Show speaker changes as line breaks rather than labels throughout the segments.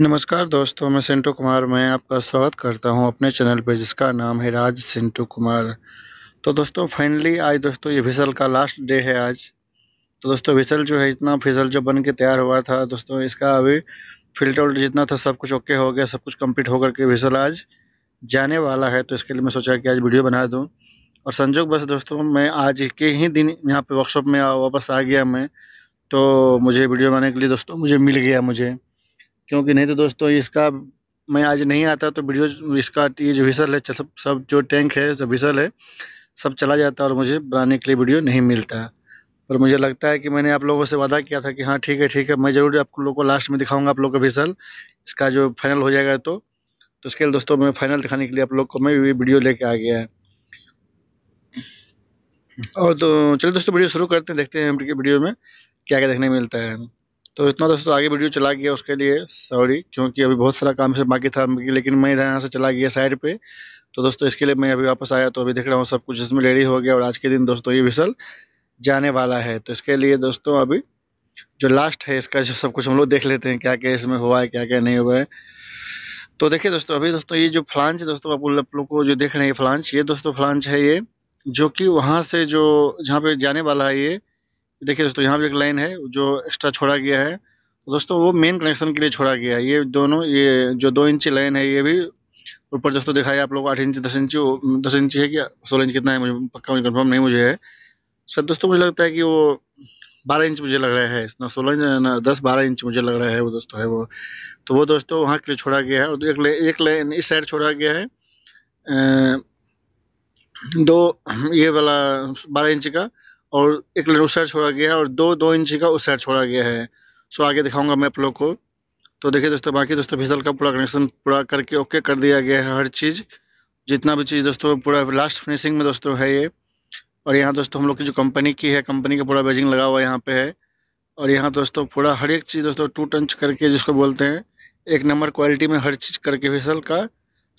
नमस्कार दोस्तों मैं सिंटू कुमार मैं आपका स्वागत करता हूं अपने चैनल पर जिसका नाम है राज सिंटू कुमार तो दोस्तों फाइनली आज दोस्तों ये फिसल का लास्ट डे है आज तो दोस्तों फिसल जो है इतना फिसल जो बन के तैयार हुआ था दोस्तों इसका अभी फिल्टर उल्टर जितना था सब कुछ ओके हो गया सब कुछ कम्प्लीट होकर के फिसल आज जाने वाला है तो इसके लिए मैं सोचा कि आज वीडियो बना दूँ और संजोग बस दोस्तों मैं आज के ही दिन यहाँ पर वर्कशॉप में वापस आ गया मैं तो मुझे वीडियो बनाने के लिए दोस्तों मुझे मिल गया मुझे क्योंकि नहीं तो दोस्तों इसका मैं आज नहीं आता तो वीडियो इसका ये जो विसल है सब सब जो टैंक है सब विसल है सब चला जाता और मुझे बनाने के लिए वीडियो नहीं मिलता पर मुझे लगता है कि मैंने आप लोगों से वादा किया था कि हाँ ठीक है ठीक है मैं ज़रूर आप लोगों को लास्ट में दिखाऊंगा आप लोग का विसल इसका जो फाइनल हो जाएगा तो तो लिए दोस्तों मैं फाइनल दिखाने के लिए आप लोग को मैं वीडियो लेके आ गया है और तो चलिए दोस्तों वीडियो शुरू करते हैं देखते हैं वीडियो में क्या क्या देखने मिलता है तो इतना दोस्तों आगे वीडियो चला गया उसके लिए सॉरी क्योंकि अभी बहुत सारा काम से बाकी था लेकिन मैं इधर यहाँ से चला गया साइड पे तो दोस्तों इसके लिए मैं अभी वापस आया तो अभी देख रहा हूँ सब कुछ इसमें रेडी हो गया और आज के दिन दोस्तों ये विसल जाने वाला है तो इसके लिए दोस्तों अभी जो लास्ट है इसका सब कुछ हम लोग देख लेते हैं क्या क्या इसमें हुआ है क्या क्या नहीं हुआ है तो देखिए दोस्तों अभी दोस्तों ये जो फ्लांच दोस्तों आप लोग को जो देख रहे हैं फ्लांच ये दोस्तों फ्लांच है ये जो कि वहाँ से जो जहाँ पे जाने वाला है ये देखिए दोस्तों यहाँ पे एक लाइन है जो एक्स्ट्रा छोड़ा गया है तो दोस्तों वो मेन कनेक्शन के लिए छोड़ा गया है ये दोनों ये जो दो इंची लाइन है ये भी ऊपर दोस्तों दिखाया आप लोग आठ इंच दस इंची दस इंची है क्या सोलह इंच कितना है मुझे पक्का मुझे कन्फर्म नहीं मुझे है सर दोस्तों मुझे लगता है कि वो बारह इंच मुझे लग रहा है ना सोलह इंच ना दस बारह इंच मुझे लग रहा है वो दोस्तों है वो तो वो दोस्तों वहाँ के लिए छोड़ा गया है और एक एक लाइन इस साइड छोड़ा गया है दो ये वाला बारह इंच का और एक लेन उस साइड छोड़ा गया है और दो दो इंच का उस साइड छोड़ा गया है सो आगे दिखाऊंगा मैं आप लोग को तो देखिए दोस्तों बाकी दोस्तों फिसल का पूरा कनेक्शन पूरा करके ओके कर दिया गया है हर चीज़ जितना भी चीज़ दोस्तों पूरा लास्ट फिनिशिंग में दोस्तों है ये और यहाँ दोस्तों हम लोग की जो कंपनी की है कंपनी का पूरा बैजिंग लगा हुआ यहाँ पे है और यहाँ दोस्तों पूरा हर एक चीज़ दोस्तों टू टंच करके जिसको बोलते हैं एक नंबर क्वालिटी में हर चीज़ करके फिसल का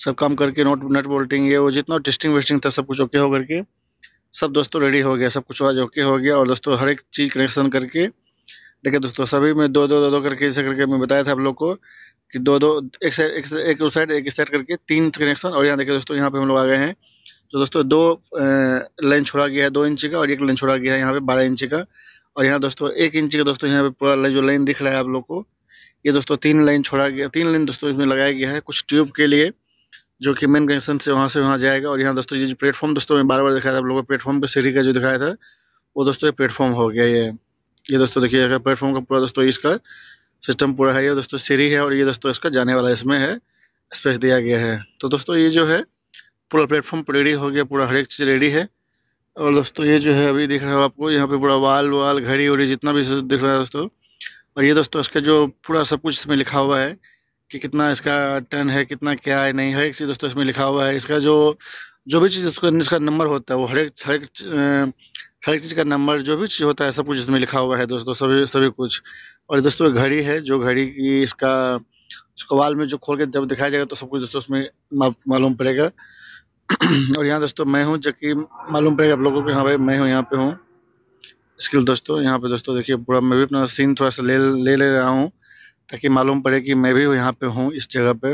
सब काम करके नोट नट बोल्टिंग ये वो जितना टेस्टिंग वेस्टिंग था सब कुछ ओके हो करके सब दोस्तों रेडी हो गया सब कुछ आज ओके हो गया और दोस्तों हर एक चीज़ कनेक्शन करके देखिए दोस्तों सभी में दो दो दो दो करके ऐसे करके मैं बताया था आप लोग को कि दो दो एक साइड एक उस साइड एक साइड करके तीन कनेक्शन और यहाँ देखिए दोस्तों यहाँ पे हम लोग आ गए हैं तो दोस्तों दो लाइन छोड़ा गया है दो इंच का और एक लाइन छोड़ा गया है यहाँ पे बारह इंच का और यहाँ दोस्तों एक इंच का दोस्तों यहाँ पे पूरा जो लाइन दिख रहा है आप लोग को ये दोस्तों तीन लाइन छोड़ा गया तीन लाइन दोस्तों इसमें लगाया गया है कुछ ट्यूब के लिए जो कि मेन कनेक्शन से वहाँ से वहाँ जाएगा और यहाँ दोस्तों ये जो प्लेटफॉर्म दोस्तों मैं बार बार दिखाया था आप लोगों को प्लेटफॉर्म के सीढ़ी का जो दिखाया था वो दोस्तों प्लेटफॉर्म हो गया ये ये दोस्तों देखिएगा प्लेटफॉर्म का पूरा दोस्तों इसका सिस्टम पूरा है ये दोस्तों सीढ़ी है और ये दोस्तों इसका जाने वाला इसमें है स्पेस दिया गया है तो दोस्तों ये जो है पूरा प्लेटफॉर्म रेडी हो गया पूरा हर एक चीज़ रेडी है और दोस्तों ये जो है अभी दिख रहा है आपको यहाँ पे पूरा वाल वाल घड़ी वड़ी जितना भी दिख रहा है दोस्तों और ये दोस्तों इसका जो पूरा सब कुछ इसमें लिखा हुआ है कि कितना इसका टर्न है कितना क्या है नहीं हर एक चीज़ दोस्तों इसमें लिखा हुआ है इसका जो जो भी चीज़ उसका इसका नंबर होता है वो हर एक हर एक हर एक चीज़ का नंबर जो भी चीज़ होता है सब कुछ इसमें लिखा हुआ है दोस्तों सभी सभी कुछ और दोस्तों घड़ी है जो घड़ी की इसका उसको वाल में जो खोल के जब दिखाया जाएगा तो सब कुछ दोस्तों उसमें मालूम पड़ेगा और यहाँ दोस्तों मैं हूँ जबकि मालूम पड़ेगा आप लोगों को हाँ भाई मैं हूँ यहाँ पे हूँ स्किल दोस्तों यहाँ पे दोस्तों देखिए पूरा मैं भी अपना सीन थोड़ा सा ले ले ले रहा हूँ ताकि मालूम पड़े कि मैं भी यहाँ पे हूँ इस जगह पे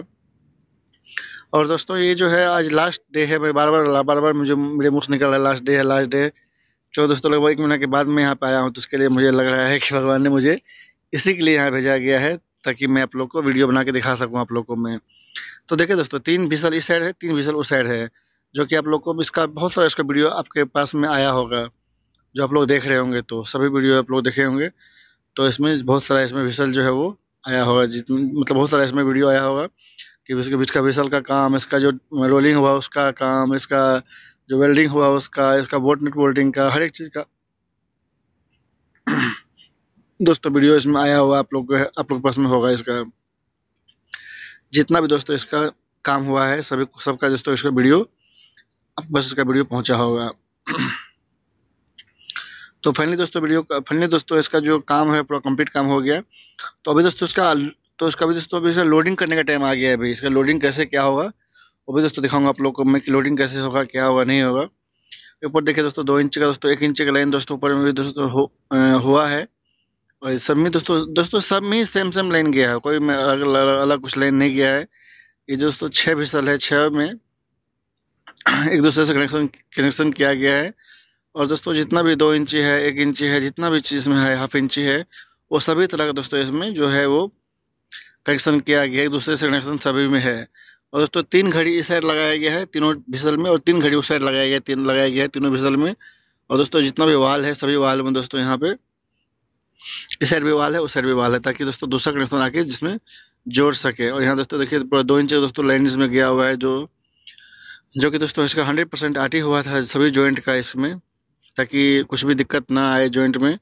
और दोस्तों ये जो है आज लास्ट डे है भाई बार बार बार बार मुझे मेरे मुँह निकल रहा है लास्ट डे है लास्ट डे क्यों दोस्तों लगभग एक महीना के बाद मैं यहाँ पे आया हूँ तो उसके लिए मुझे लग रहा है कि भगवान ने मुझे इसी के लिए यहाँ भेजा गया है ताकि मैं आप लोग को वीडियो बना के दिखा सकूँ आप लोग को मैं तो देखिए दोस्तों तीन भीसल इस साइड है तीन भीसल उस साइड है जो कि आप लोग को इसका बहुत सारा इसका वीडियो आपके पास में आया होगा जो आप लोग देख रहे होंगे तो सभी वीडियो आप लोग देखे होंगे तो इसमें बहुत सारा इसमें विसल जो है वो आया होगा जित मतलब बहुत सारा इसमें वीडियो आया होगा कि इसके बीच का विसल का काम इसका जो रोलिंग हुआ उसका काम इसका जो वेल्डिंग हुआ उसका इसका बोट नेट वोल्डिंग का हर एक चीज़ का दोस्तों वीडियो इसमें आया हुआ आप लोग आप लोग पास में होगा इसका जितना भी दोस्तों इसका काम हुआ है सभी सबका दोस्तों इसका वीडियो बस इसका वीडियो पहुँचा होगा तो फाइनली दोस्तों वीडियो फाइनली दोस्तों इसका जो काम है पूरा कंप्लीट काम हो गया तो अभी दोस्तों इसका तो इसका अभी दोस्तों अभी इसका लोडिंग करने का टाइम आ गया है अभी इसका लोडिंग कैसे क्या होगा वो भी दोस्तों दिखाऊंगा आप लोग को मैं कि लोडिंग कैसे होगा क्या होगा नहीं होगा ऊपर देखिए दोस्तों दो इंच का दोस्तों एक इंच का लाइन दोस्तों ऊपर में भी दोस्तों हुआ है और सब में दोस्तों दोस्तों सब में सेम सेम लाइन गया है कोई में अलग अलग कुछ लाइन नहीं गया है ये दोस्तों छः फिसल है छः में एक दूसरे से कनेक्शन कनेक्शन किया गया है और दोस्तों जितना भी दो इंची है एक इंची है जितना भी चीज़ में है हाफ इंची है वो सभी तरह का दोस्तों इसमें जो है वो कनेक्शन किया गया है दूसरे से कनेक्शन सभी में है और दोस्तों तीन घड़ी इस साइड लगाया गया है तीनों भिसल में और तीन घड़ी उस साइड लगाया गया है तीन लगाया गया है तीनों भिसल में और दोस्तों जितना भी वाल है सभी वाल में दोस्तों यहाँ पे इस साइड भी वाल है उस साइड भी वाल है ताकि दोस्तों दूसरा कनेक्शन आके जिसमें जोड़ सके और यहाँ दोस्तों देखिए पूरा दो इंच दोस्तों लाइन इसमें गया हुआ है जो जो कि दोस्तों इसका हंड्रेड परसेंट आटी हुआ था सभी ज्वाइंट का इसमें ताकि कुछ भी दिक्कत ना आए जॉइंट में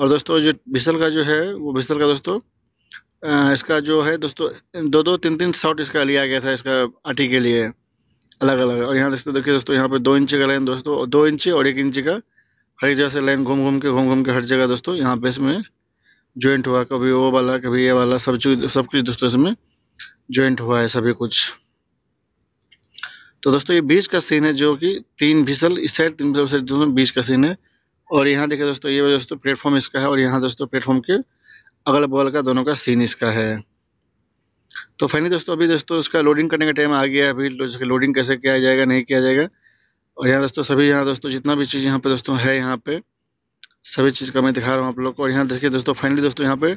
और दोस्तों जो भिसल का जो है वो भिसल का दोस्तों इसका जो है दोस्तों दो दो तीन तीन शॉट इसका लिया गया था इसका आटी के लिए अलग अलग और यहाँ दोस्तों देखिए दोस्तों यहाँ पे दो इंच का लाइन दोस्तों दो इंच और एक इंच का हर एक जगह से लाइन घूम घूम के घूम घूम के हर जगह दोस्तों यहाँ पे इसमें ज्वाइंट हुआ कभी वो वाला कभी ये वाला सब चीज सब कुछ दोस्तों इसमें ज्वाइंट हुआ है सभी कुछ तो दोस्तों ये बीच का सीन है जो कि तीन भीसल इस साइड तीन भीसल साइड दोनों बीच का सीन है और यहाँ देखिए दोस्तों ये दोस्तों प्लेटफॉर्म इसका है और यहाँ दोस्तों प्लेटफॉर्म के अगल बगल का दोनों का सीन इसका है तो फाइनली दोस्तों अभी दोस्तों इसका लोडिंग करने का टाइम आ गया है अभी लोडिंग कैसे किया जाएगा नहीं किया जाएगा और यहाँ दोस्तों सभी यहाँ दोस्तों जितना भी चीज़ यहाँ पे दोस्तों है यहाँ पे सभी चीज़ का मैं दिखा रहा हूँ आप लोग को और यहाँ देखिए दोस्तों फाइनली दोस्तों यहाँ पे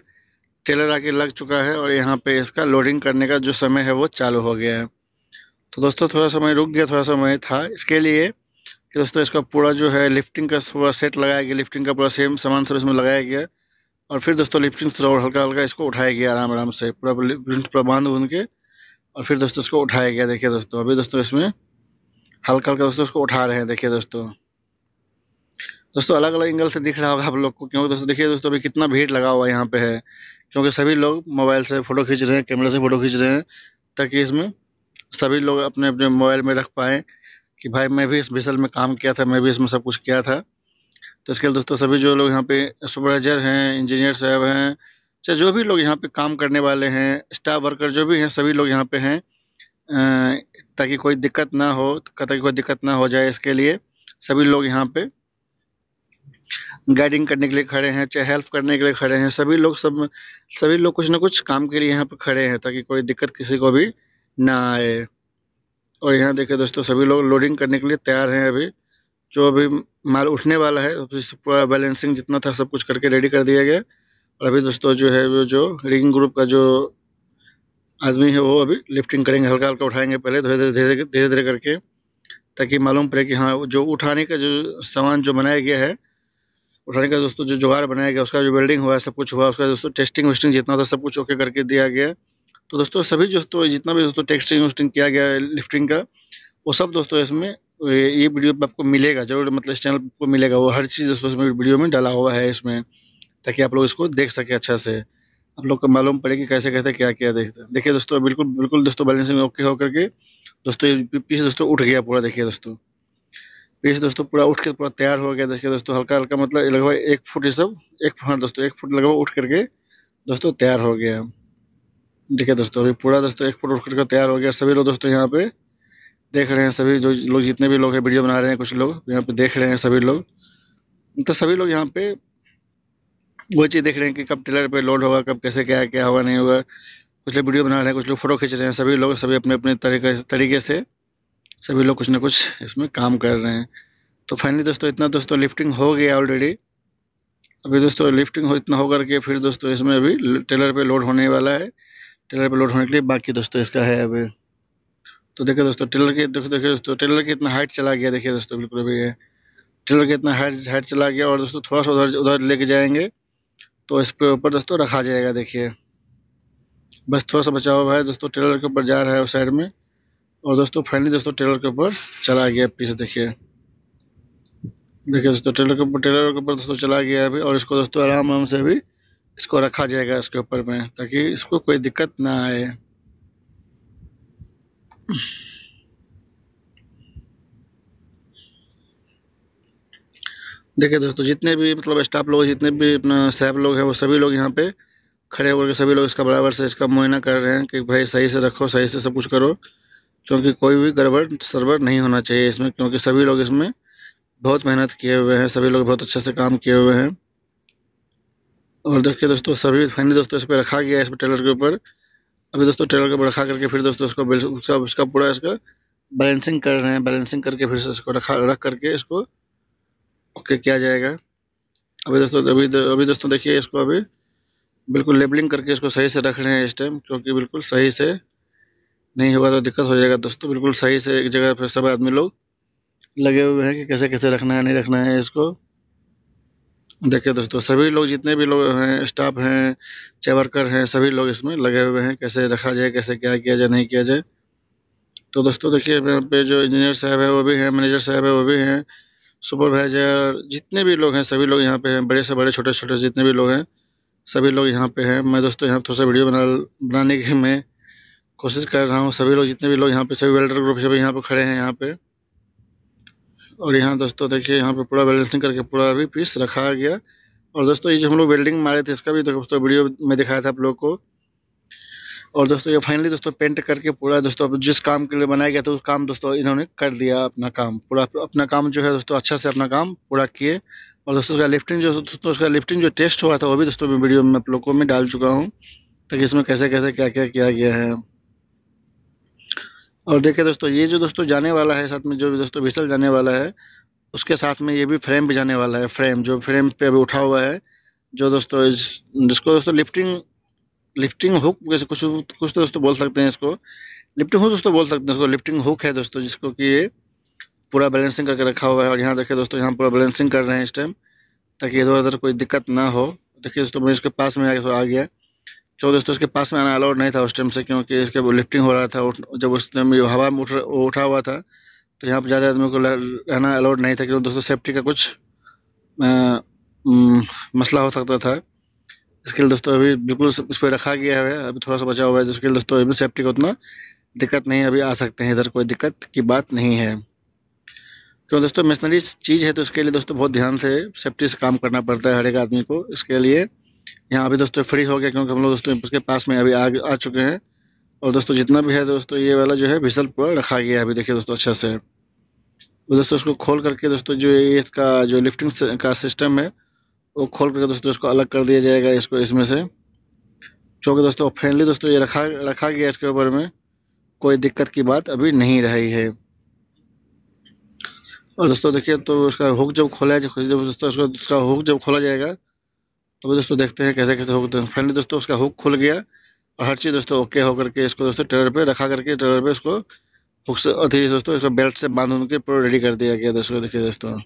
टेलर आके लग चुका है और यहाँ पे इसका लोडिंग करने का जो समय है वो चालू हो गया है तो दोस्तों थोड़ा समय रुक गया थोड़ा समय था इसके लिए कि दोस्तों इसका पूरा जो है लिफ्टिंग का पूरा सेट लगाया गया लिफ्टिंग का पूरा सेम सामान सब इसमें लगाया गया और फिर दोस्तों लिफ्टिंग थोड़ा और हल्का हल्का इसको उठाया गया आराम आराम से पूरा पूरा बांध बूंद के और फिर दोस्तों इसको उठाया गया देखिए दोस्तों अभी दोस्तों इसमें हल्का हल्का दोस्तों इसको उठा रहे हैं देखिए दोस्तों दोस्तों अलग अलग एंगल से दिख रहा होगा आप लोग को क्योंकि दोस्तों देखिए दोस्तों अभी कितना भीड़ लगा हुआ है यहाँ पे है क्योंकि सभी लोग मोबाइल से फ़ोटो खींच रहे हैं कैमरे से फ़ोटो खींच रहे हैं ताकि इसमें सभी लोग अपने अपने मोबाइल में रख पाएँ कि भाई मैं भी इस मिसल में काम किया था मैं भी इसमें सब कुछ किया था तो इसके लिए दोस्तों सभी जो लोग यहाँ पे सुपरवाइजर हैं इंजीनियर साहब हैं चाहे जो भी लोग यहाँ पे काम करने वाले हैं स्टाफ वर्कर जो भी हैं सभी लोग यहाँ पे हैं ताकि कोई दिक्कत ना हो ताकि कोई दिक्कत ना हो जाए इसके लिए सभी लोग यहाँ पे गाइडिंग करने के लिए खड़े हैं चाहे हेल्प करने के लिए खड़े हैं सभी लोग सब सभी लोग कुछ ना कुछ काम के लिए यहाँ पर खड़े हैं ताकि कोई दिक्कत किसी को भी ना आए और यहाँ देखिए दोस्तों सभी लोग लोडिंग करने के लिए तैयार हैं अभी जो अभी माल उठने वाला है तो पूरा बैलेंसिंग जितना था सब कुछ करके रेडी कर दिया गया और अभी दोस्तों जो है वो जो रिगिंग ग्रुप का जो आदमी है वो अभी लिफ्टिंग करेंगे हल्का हल्का उठाएंगे पहले तो धीरे धीरे धीरे धीरे धीरे करके ताकि मालूम पड़े कि हाँ जो उठाने का जो सामान जो बनाया गया है उठाने का दोस्तों जो जुगाड़ बनाया गया उसका जो वेल्डिंग हुआ सब कुछ हुआ उसका दोस्तों टेस्टिंग वेस्टिंग जितना था सब कुछ ओके करके दिया गया तो दोस्तों सभी दोस्तों जितना भी दोस्तों टेक्सटिंग वेक्सटिंग किया गया है लिफ्टिंग का वो सब दोस्तों इसमें ये वीडियो पर आपको मिलेगा जरूर मतलब इस चैनल पर मिलेगा वो हर चीज़ दोस्तों इसमें वीडियो में डाला हुआ है इसमें ताकि आप लोग इसको देख सकें अच्छा से आप लोग को मालूम पड़े कि कैसे कैसे क्या क्या देखते हैं देखिए दोस्तों बिल्कुल बिल्कुल दोस्तों बैलेंसिंग ओके होकर के दोस्तों ये पीस दोस्तों उठ गया पूरा देखिए दोस्तों पीस दोस्तों पूरा उठ के पूरा तैयार हो गया देखिए दोस्तों हल्का हल्का मतलब लगभग एक फुट ये सब एक फुट हाँ दोस्तों एक फुट लगभग उठ करके दोस्तों तैयार हो गया देखिए दोस्तों अभी पूरा दोस्तों एक फोटो करके तैयार हो गया सभी लोग दोस्तों यहाँ पे देख रहे हैं सभी जो लोग जितने भी लोग हैं वीडियो बना रहे हैं कुछ लोग यहाँ पे देख रहे हैं सभी लोग तो सभी लोग यहाँ पे वो चीज़ देख रहे हैं कि कब टेलर पे लोड होगा कब कैसे क्या क्या होगा नहीं होगा कुछ लोग वीडियो बना रहे हैं कुछ लोग फ़ोटो खींच रहे हैं सभी लोग सभी अपने अपने तरीके तरीके से सभी लोग कुछ ना कुछ इसमें काम कर रहे हैं तो फाइनली दोस्तों इतना दोस्तों लिफ्टिंग हो गया ऑलरेडी अभी दोस्तों लिफ्टिंग हो इतना होकर के फिर दोस्तों इसमें अभी टेलर पर लोड होने वाला है ट्रेलर पर लोड होने के लिए बाकी दोस्तों इसका है अब तो देखिए दोस्तों टेलर के देखो देखिए दोस्तों टेलर की इतना हाइट चला गया देखिए दोस्तों बिल्कुल अभी है टेलर के इतना हाइट हाइट चला गया और दोस्तों थोड़ा सा उधर उधर लेके जाएंगे तो इस पर ऊपर दोस्तों रखा जाएगा देखिए बस थोड़ा सा बचाव हुआ है दोस्तों टेलर के ऊपर जा रहा है उस साइड में और दोस्तों फाइनली दोस्तों टेलर के ऊपर चला गया पीछे देखिए देखिए दोस्तों टेलर के ऊपर टेलर के ऊपर दोस्तों चला गया अभी और इसको दोस्तों आराम आराम से अभी इसको रखा जाएगा इसके ऊपर में ताकि इसको कोई दिक्कत ना आए देखिए दोस्तों जितने भी मतलब स्टाफ लोग जितने भी अपना स्टाफ लोग हैं वो सभी लोग यहाँ पे खड़े होकर सभी लोग इसका बराबर से इसका मुआयना कर रहे हैं कि भाई सही से रखो सही से सब कुछ करो क्योंकि कोई भी गड़बड़ सरबर नहीं होना चाहिए इसमें क्योंकि सभी लोग इसमें बहुत मेहनत किए हुए हैं सभी लोग बहुत अच्छे से काम किए हुए हैं और देखिए दोस्तों सभी फाइनली दोस्तों इस पर रखा गया है इस पर ट्रेलर के ऊपर अभी दोस्तों ट्रेलर के ऊपर रखा करके फिर दोस्तों उसको उसका उसका पूरा इसका बैलेंसिंग कर रहे हैं बैलेंसिंग करके फिर इसको रखा रख करके इसको ओके किया जाएगा अभी दोस्तों अभी अभी दोस्तों देखिए इसको अभी बिल्कुल लेबलिंग करके इसको सही से रख रहे हैं इस टाइम क्योंकि बिल्कुल सही से नहीं होगा तो दिक्कत हो जाएगा दोस्तों बिल्कुल सही से एक जगह पर सब आदमी लोग लगे हुए हैं कि कैसे कैसे रखना है नहीं रखना है इसको देखिए दोस्तों सभी लोग जितने भी लोग हैं स्टाफ हैं चाहे वर्कर हैं सभी लोग इसमें लगे हुए हैं कैसे रखा जाए कैसे क्या किया जाए नहीं किया जाए तो दोस्तों देखिए यहाँ पे जो इंजीनियर साहब है वो भी हैं मैनेजर साहब है वो भी हैं सुपरवाइजर जितने भी लोग हैं सभी लोग यहाँ पे हैं बड़े से बड़े छोटे छोटे जितने भी लोग हैं सभी लोग यहाँ पे हैं मैं दोस्तों यहाँ थोड़ा सा वीडियो बना बनाने की मैं कोशिश कर रहा हूँ सभी लोग जितने भी लोग यहाँ पे सभी वेल्डर ग्रुप सभी यहाँ पर खड़े हैं यहाँ पर और यहाँ दोस्तों देखिए यहाँ पे पूरा बैलेंसिंग करके पूरा अभी पीस रखा गया और दोस्तों ये जो हम लोग वेल्डिंग मारे थे इसका भी दोस्तों वीडियो में दिखाया था आप लोग को और दोस्तों ये फाइनली दोस्तों पेंट करके पूरा दोस्तों जिस काम के लिए बनाया गया था उस काम दोस्तों इन्होंने कर दिया अपना काम पूरा अपना काम जो है दोस्तों अच्छा से अपना काम पूरा किए और दोस्तों उसका लिफ्टिंग जो दोस्तों उसका लिफ्टिंग जो टेस्ट हुआ था वो भी दोस्तों मैं वीडियो में आप लोगों में डाल चुका हूँ ताकि इसमें कैसे कैसे क्या क्या किया गया है और देखिए दोस्तों ये जो दोस्तों जाने वाला है साथ में जो भी दोस्तों विसल जाने वाला है उसके साथ में ये भी फ्रेम भी जाने वाला है फ्रेम जो फ्रेम पे अभी उठा हुआ है जो दोस्तों इस जिसको दोस्तों लिफ्टिंग लिफ्टिंग हुक जैसे कुछ कुछ तो दोस्तों बोल सकते हैं इसको लिफ्टिंग हुक दोस्तों बोल सकते हैं इसको लिफ्टिंग हुक है दोस्तों जिसको कि ये पूरा बैलेंसिंग करके रखा हुआ है और यहाँ देखिए दोस्तों यहाँ पूरा बैलेंसिंग कर रहे हैं इस टाइम ताकि इधर उधर कोई दिक्कत ना हो देखिए दोस्तों मैं इसके पास में आ गया क्यों तो दोस्तों इसके पास में आना अलाउड नहीं था उस टाइम से क्योंकि इसके लिफ्टिंग हो रहा था जब उस टाइम हवा में उठ उठा हुआ था तो यहाँ पर ज़्यादा आदमी को रहना अलाउड नहीं था क्योंकि दोस्तों सेफ्टी का कुछ मसला हो सकता था इसके लिए दोस्तों अभी बिल्कुल उस पर रखा गया है अभी थोड़ा सा बचा हुआ है जिसके लिए दोस्तों अभी सेफ्टी का उतना दिक्कत नहीं अभी आ सकते हैं इधर कोई दिक्कत की बात नहीं है क्यों तो दोस्तों मशीनरी चीज़ है तो इसके लिए दोस्तों बहुत ध्यान से सेफ्टी से काम करना पड़ता है हर एक आदमी को इसके लिए यहाँ अभी दोस्तों फ्री हो गया क्योंकि हम लोग दोस्तों उसके पास में अभी आ, आ चुके हैं और दोस्तों जितना भी है दोस्तों ये वाला जो है विसल पूरा रखा गया है अभी देखिए दोस्तों अच्छा से वो दोस्तों इसको खोल करके दोस्तों जो ये इसका जो लिफ्टिंग का सिस्टम है वो खोल करके दोस्तों इसको अलग कर दिया जाएगा इसको इसमें से क्योंकि दोस्तों फैनली दोस्तों ये रखा रखा गया इसके ऊपर में कोई दिक्कत की बात अभी नहीं रही है और दोस्तों देखिए तो उसका हुक जब खोला जब दोस्तों उसका हुक जब खोला जाएगा तो दोस्तों देखते हैं कैसे कैसे हुक फाइनली दोस्तों उसका हुक खुल गया और हर चीज़ दोस्तों ओके होकर के इसको दोस्तों ट्रेलर पे रखा करके टेलर पे उसको हुक से अथी दोस्तों इसको बेल्ट से बांध उनके पूरा रेडी कर दिया गया दोस्तों देखिए दोस्तों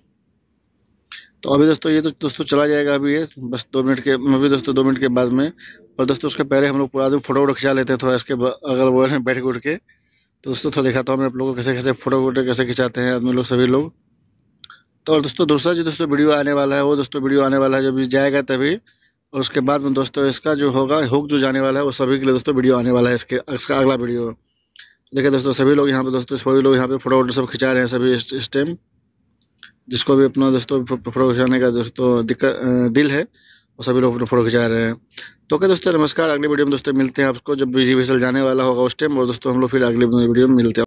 तो अभी दोस्तों ये तो दोस्तों चला जाएगा अभी ये बस दो मिनट के अभी दोस्तों दो मिनट के बाद में पर दोस्तों उसके पहले हम लोग पूरा आदमी फोटो वोटो खिंचा लेते हैं थोड़ा इसके अगल बगल में बैठ उठ के तो दोस्तों थोड़ा दिखाता हूँ मैं आप लोगों को कैसे कैसे फोटो वोटो कैसे खिंचाते हैं आदमी लोग सभी लोग तो और दोस्तों दूसरा जो दोस्तों वीडियो आने वाला है वो दोस्तों वीडियो आने वाला है जब जाएगा तभी और उसके बाद में दोस्तों इसका जो होगा हुक जो जाने वाला है वो सभी के लिए दोस्तों वीडियो आने वाला है इसके इसका अगला वीडियो देखिए दोस्तों सभी लोग यहाँ पे दोस्तों सभी लोग यहाँ पे फोटो वोटो सब खिंचा रहे हैं सभी इस, टाइम जिसको भी अपना दोस्तों फोटो खिंचाने का दोस्तों दिक्कत दिल है वो सभी लोग अपना फोटो खिंचा रहे हैं तो क्या दोस्तों नमस्कार अगले वीडियो में दोस्तों मिलते हैं आपको जब बिजी विसल जाने वाला होगा उस टाइम और दोस्तों हम लोग फिर अगले वीडियो में मिलते हैं